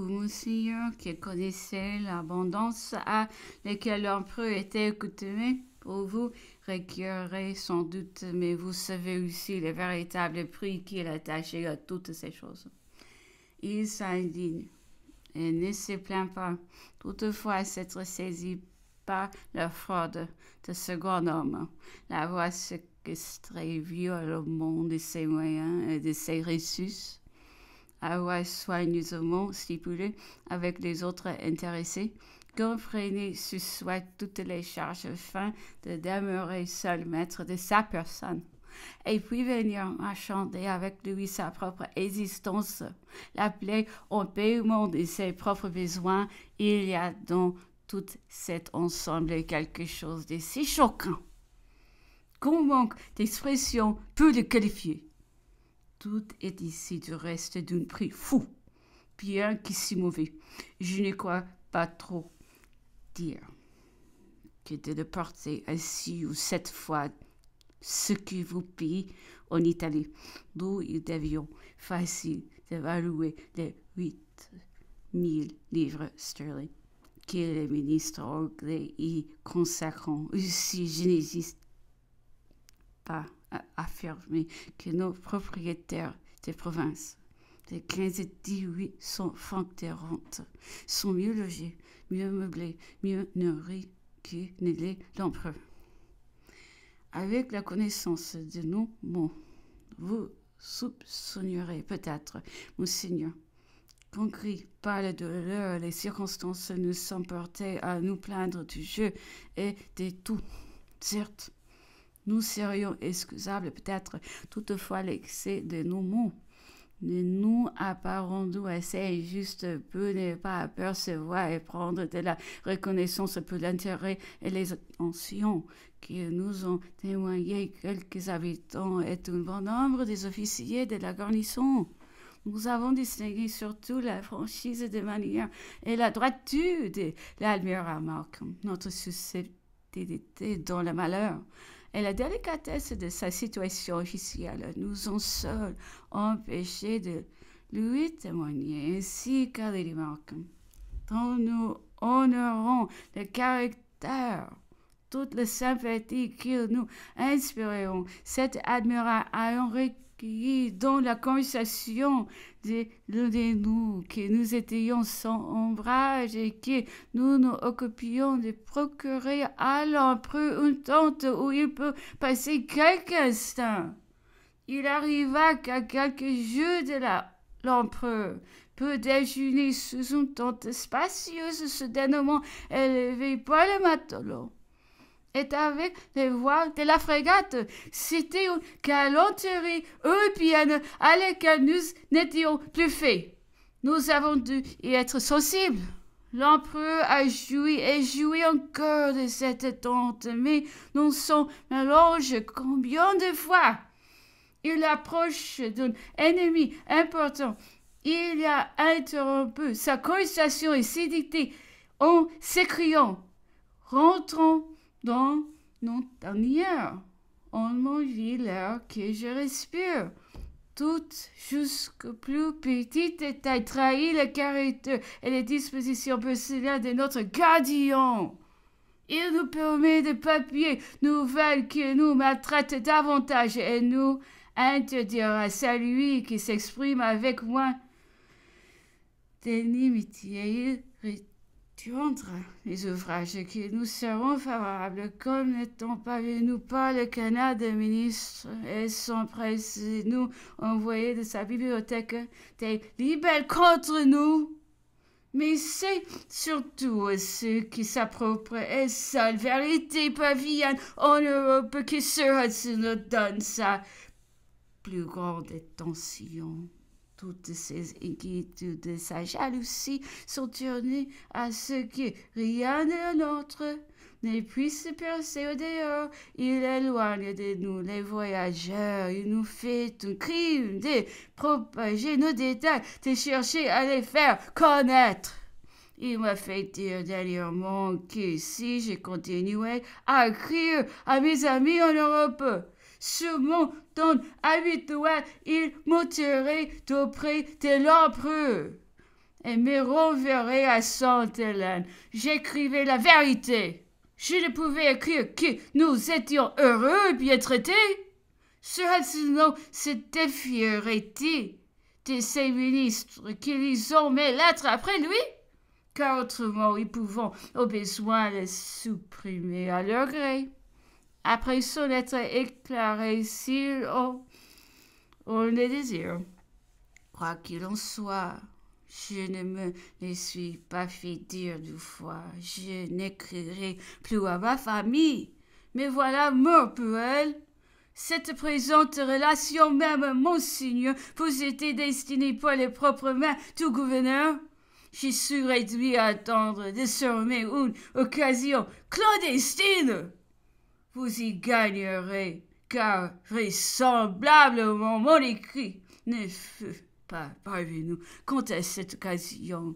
Vous, Monsieur qui connaissez l'abondance à laquelle l'empereur était accoutumé, pour vous requérir sans doute, mais vous savez aussi le véritable prix qu'il attachait à toutes ces choses. Il s'indigne et ne se plaint pas, toutefois s'être saisi par la fraude de ce grand homme, la voix séquestrée violemment de ses moyens et de ses ressources avoir soigneusement stipulé avec les autres intéressés, prenne sur soi toutes les charges afin de demeurer seul maître de sa personne et puis venir marchander avec lui sa propre existence, l'appeler au paiement de ses propres besoins. Il y a dans tout cet ensemble quelque chose de si choquant qu'on manque d'expression peu de tout est ici du reste d'un prix fou, bien qu'ici mauvais. Je ne crois pas trop dire que de le porter ainsi ou cette fois ce que vous payez en Italie, d'où il devient facile d'évaluer les huit mille livres sterling que les ministres anglais y consacrent. si je n'existe pas affirmer affirmé que nos propriétaires des provinces des 15 et 18 sont francs de rente sont mieux logés, mieux meublés, mieux nourris que ne l'est l'empereur. Avec la connaissance de nos mots, vous soupçonnerez peut-être, monseigneur, crie par la douleur, les circonstances nous sont portées à nous plaindre du jeu et des tout, certes, nous serions excusables peut-être toutefois l'excès de nos mots. Ne nous apparons-nous assez juste pour ne pas percevoir et prendre de la reconnaissance pour l'intérêt et les attentions que nous ont témoigné quelques habitants et un bon nombre des officiers de la garnison. Nous avons distingué surtout la franchise de manière et la droiture de à Malcolm, notre susceptibilité dans le malheur. Et la délicatesse de sa situation officielle nous ont seuls empêchés de lui témoigner ainsi qu'à Lady remarques. Tant nous honorons le caractère toute la sympathie qu'il nous inspireront, cet admirable à Henri qui, dans la conversation de, l'un de nous, que nous étions sans ombrage et que nous nous occupions de procurer à l'empereur une tente où il peut passer quelques instants. Il arriva qu'à quelques jours, de l'empereur, peut déjeuner sous une tente spacieuse, soudainement élevée par le matelot est avec les voix de la frégate, C'était une galanterie européenne à laquelle nous n'étions plus faits. Nous avons dû y être sensibles. L'empereur a joui et joui encore de cette tente, mais nous sommes mélangés combien de fois il approche d'un ennemi important. Il a interrompu sa conversation et dictée en s'écriant Rentrons dans nos dernières l'air que je respire. Toutes jusqu'aux plus petites, détail trahit les caractère et les dispositions personnelles de notre gardien. Il nous permet de papier nouvelles qui nous maltraitent davantage et nous à celui qui s'exprime avec moins d'inimitié. Tu entres les ouvrages qui nous seront favorables, comme pas pas nous pas le Canada des ministres, et pressés nous envoyer de sa bibliothèque des libelles contre nous. Mais c'est surtout ceux qui s'approprient sa vérité pavillonne en Europe qui sera si nous donne sa plus grande attention. Toutes ses inquiétudes et sa jalousie sont tournées à ce que rien de notre ne puisse percer au dehors. Il éloigne de nous les voyageurs. Il nous fait un crime de propager nos détails, de chercher à les faire connaître. Il m'a fait dire dernièrement que si je continuais à crier à mes amis en Europe, sur mon ton à il monterait auprès de l'empereur. Et me renverrait à Sainte-Hélène. J'écrivais la vérité. Je ne pouvais écrire que nous étions heureux et bien traités. Ce sinon se défierait-il de ses ministres qui ont mes lettres après lui? Car autrement, ils pouvaient, au besoin les supprimer à leur gré. Après son être éclairé s'il on, oh, on oh, le désire. Quoi qu'il en soit, je ne me ne suis pas fait dire du fois. Je n'écrirai plus à ma famille. Mais voilà mort pour elle. Cette présente relation même, monseigneur, vous était destinée pour les propres mains du gouverneur. Je suis réduit à attendre désormais une occasion clandestine vous y gagnerez, car vraisemblablement mon écrit ne fut pas prévenu. nous. Quant à cette occasion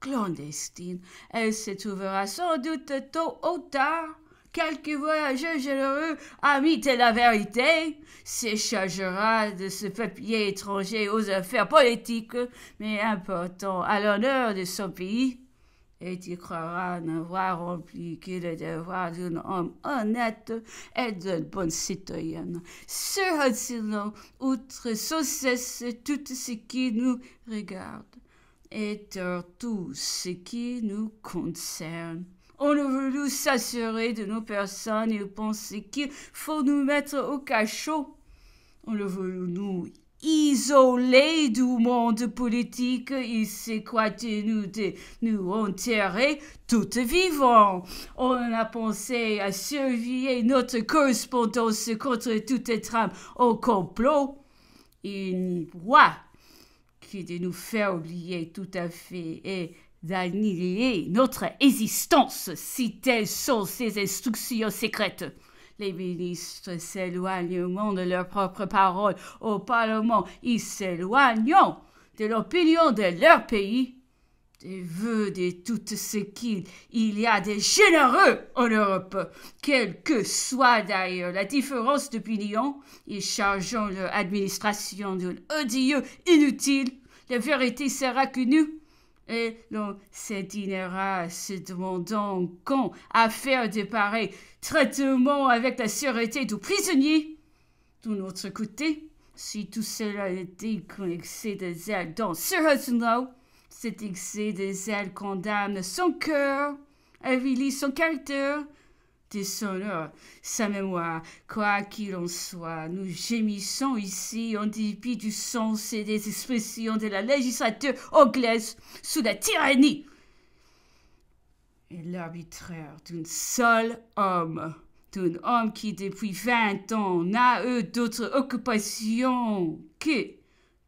clandestine, elle se trouvera sans doute tôt ou tard. Quelque voyageur généreux, ami de la vérité, se chargera de ce papier étranger aux affaires politiques, mais important à l'honneur de son pays et tu croiras n'avoir rempli que le devoir d'un homme honnête et d'une bonne citoyenne. ce t outre sans cesse tout ce qui nous regarde et tout ce qui nous concerne? On veut voulu s'assurer de nos personnes et penser qu'il faut nous mettre au cachot. On le veut, nous isolé du monde politique, il s'est croyé nous, de, nous enterrer tout vivant. On a pensé à surveiller notre correspondance contre toute trame au complot. Une voix qui de nous faire oublier tout à fait et d'annihiler notre existence si telles sont ces instructions secrètes. Les ministres s'éloignent de leurs propres paroles au Parlement. Ils s'éloignent de l'opinion de leur pays, des voeux de tout ce qu'il y a de généreux en Europe. Quelle que soit d'ailleurs la différence d'opinion, ils chargeant leur administration d'un odieux inutile. La vérité sera connue. Et l'on se demandant quand à faire de pareils traitements avec la sûreté du prisonnier. De notre côté, si tout cela était qu'un excès de zèle dans Sir cet excès de zèle condamne son cœur, avilit son caractère, déshonore sa mémoire. Quoi qu'il en soit, nous gémissons ici en dépit du sens et des expressions de la législature anglaise sous la tyrannie et l'arbitraire d'un seul homme, d'un homme qui depuis vingt ans n'a eu d'autre occupation que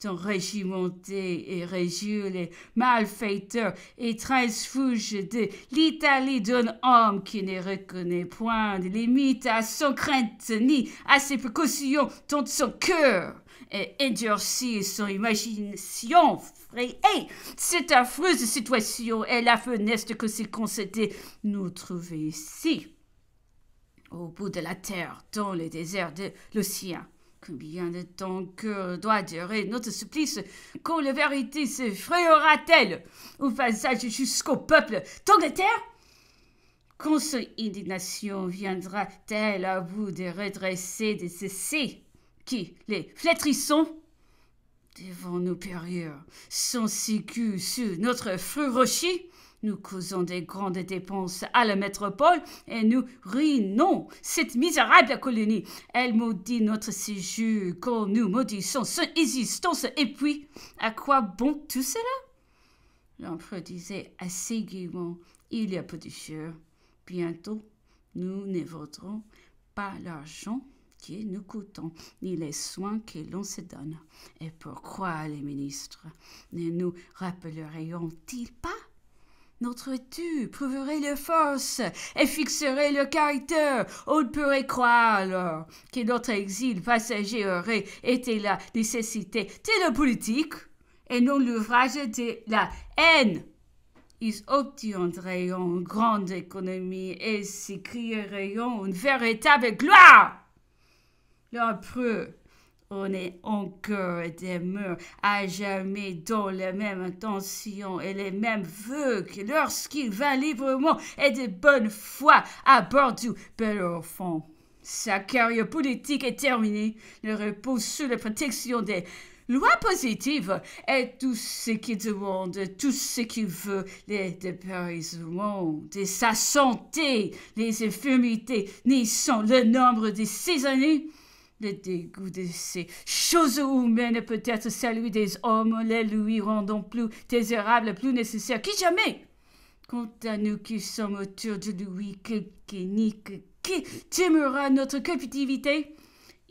ton régimenté et régieux les malfaiteurs et transfuges de l'Italie d'un homme qui ne reconnaît point de limite à son crainte ni à ses précautions dont son cœur et son imagination frayée. Cette affreuse situation est la fenêtre que s'est concédée nous trouver ici, au bout de la terre, dans le désert de l'océan. Combien de temps que doit durer notre supplice quand la vérité s'effrayera-t-elle au passage jusqu'au peuple d'Angleterre Quand son indignation viendra-t-elle à vous de redresser des essais qui, les flétrissons, devant nous périr, sans sécu sur notre feu rocher nous causons des grandes dépenses à la métropole et nous ruinons cette misérable colonie. Elle maudit notre séjour quand nous maudissons son existence. Et puis, à quoi bon tout cela L'empereur disait assez gaiement Il y a peu de jours, Bientôt, nous ne voterons pas l'argent qui nous coûte, ni les soins que l'on se donne. Et pourquoi les ministres ne nous rappelleraient ils pas notre tu prouverait les force et fixerait le caractère. On pourrait croire alors que notre exil passager aurait été la nécessité de la politique et non l'ouvrage de la haine. Ils obtiendraient une grande économie et s'écrieraient une véritable gloire. preuve on est encore des à jamais dans les mêmes intentions et les mêmes vœux que lorsqu'il va librement et de bonne foi à bord du bel enfant. Sa carrière politique est terminée, le repose sous la protection des lois positives et tout ce qu'il demande, tout ce qu'il veut, les déparisements de sa santé, les infirmités, n'y sont le nombre de ses années le dégoût de ces choses humaines peut-être celui des hommes, les lui rendant plus désirables, plus nécessaires Qui jamais. Quant à nous qui sommes autour de lui, qui qui timera notre captivité,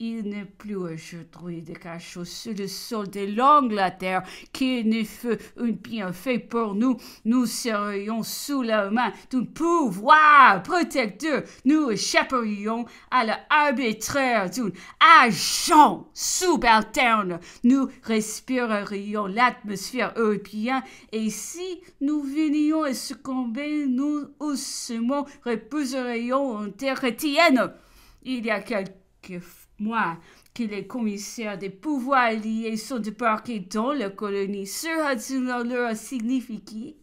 il n'est plus aujourd'hui de cachot sur le sol de l'Angleterre qui ne fait un fait pour nous. Nous serions sous la main d'un pouvoir protecteur. Nous échapperions à l'arbitraire d'un agent subalterne. Nous respirerions l'atmosphère européenne et si nous venions à succomber, nous aussi reposerions en terre Il y a quelques moi, qui les commissaires des pouvoirs liés sont débarqués dans la colonie, ce t leur signifié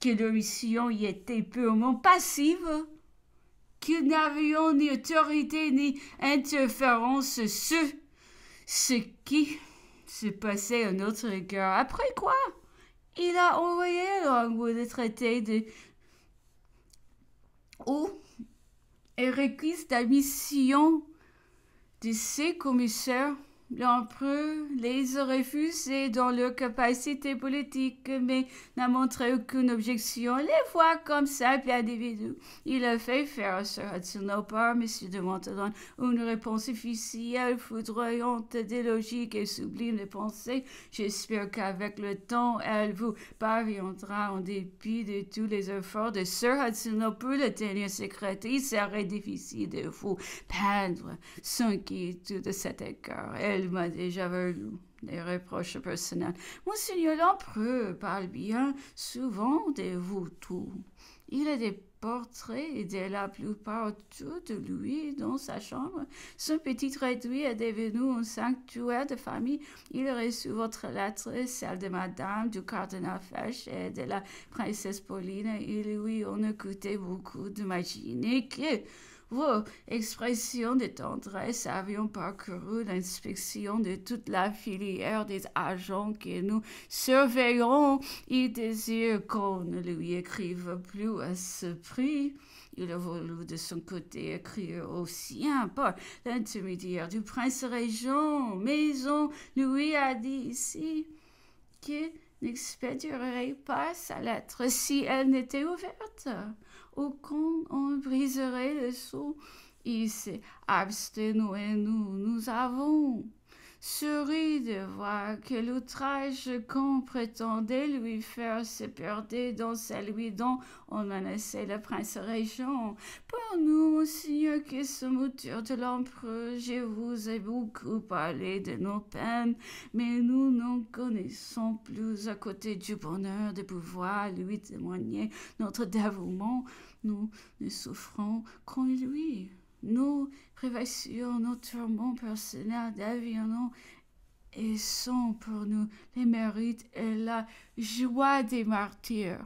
que leur mission y était purement passive, qu'ils n'avaient ni autorité ni interférence sur ce qui se passait à notre égard. Après quoi, il a envoyé l'anglais de traité de ou et de la mission de commissaire L'empereur les a refusés dans leur capacité politique, mais n'a montré aucune objection. Les voit comme simples individus. Il a fait faire à Sir Hudson par M. de Montandon, une réponse officielle, foudroyante, délogique et sublime de pensée. J'espère qu'avec le temps, elle vous parviendra en dépit de tous les efforts de Sir Hudson pour le tenir secret. Il serait difficile de vous peindre sans tout de cet écart elle m'a déjà vu des reproches personnels. Monseigneur l'empereur parle bien souvent de vous tous. Il a des portraits de la plupart autour de lui dans sa chambre. Son petit réduit est devenu un sanctuaire de famille. Il a reçu votre lettre, celle de madame, du cardinal Fesch et de la princesse Pauline. Il lui en coûté beaucoup d'imaginer que « Vos expressions de tendresse, avions parcouru l'inspection de toute la filière des agents que nous surveillons. Il désire qu'on ne lui écrive plus à ce prix. Il a voulu de son côté écrire aussi sien par l'intermédiaire du prince régent. Maison lui a dit ici que n'expédierait pas sa lettre si elle n'était ouverte. ou quand on briserait le sceau. Il s'est abstenu et nous, avons sourit de voir que l'outrage qu'on prétendait lui faire se perdait dans celui dont on menaçait le prince régent. Pour nous, Seigneur, qui ce autour de l'empereur, je vous ai beaucoup parlé de nos peines, mais nous n'en connaissons plus à côté du bonheur de pouvoir lui témoigner notre dévouement. Nous ne souffrons qu'en lui nous privations, notre monde personnel d'avion et sont pour nous les mérites et la joie des martyrs.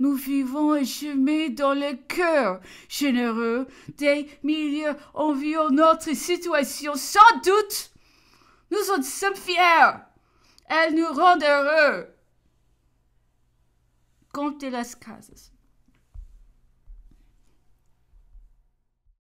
Nous vivons et chemin dans le cœur généreux des milieux de notre situation sans doute. Nous en sommes fiers. Elle nous rend heureux. Comptez las casas.